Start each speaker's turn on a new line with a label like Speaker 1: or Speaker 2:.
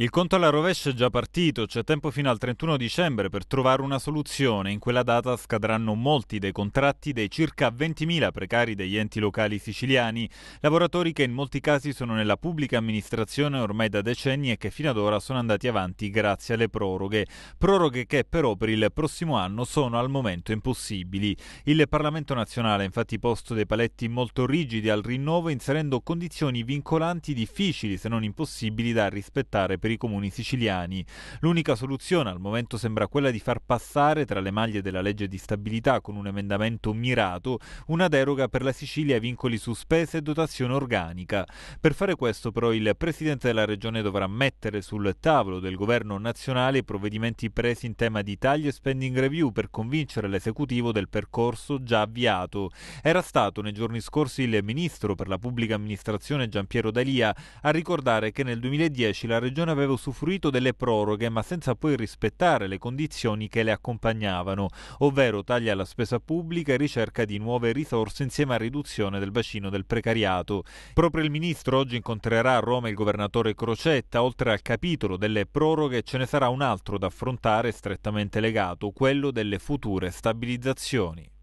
Speaker 1: Il conto alla rovescia è già partito, c'è tempo fino al 31 dicembre per trovare una soluzione. In quella data scadranno molti dei contratti dei circa 20.000 precari degli enti locali siciliani, lavoratori che in molti casi sono nella pubblica amministrazione ormai da decenni e che fino ad ora sono andati avanti grazie alle proroghe. Proroghe che però per il prossimo anno sono al momento impossibili. Il Parlamento nazionale ha infatti posto dei paletti molto rigidi al rinnovo inserendo condizioni vincolanti difficili se non impossibili da rispettare per per i comuni siciliani. L'unica soluzione al momento sembra quella di far passare tra le maglie della legge di stabilità con un emendamento mirato una deroga per la Sicilia ai vincoli su spese e dotazione organica. Per fare questo però il Presidente della Regione dovrà mettere sul tavolo del governo nazionale i provvedimenti presi in tema di tagli e spending review per convincere l'esecutivo del percorso già avviato. Era stato nei giorni scorsi il ministro per la pubblica amministrazione Giampiero Dalia a ricordare che nel 2010 la Regione italiano aveva usufruito delle proroghe ma senza poi rispettare le condizioni che le accompagnavano, ovvero taglia alla spesa pubblica e ricerca di nuove risorse insieme a riduzione del bacino del precariato. Proprio il ministro oggi incontrerà a Roma il governatore Crocetta, oltre al capitolo delle proroghe ce ne sarà un altro da affrontare strettamente legato, quello delle future stabilizzazioni.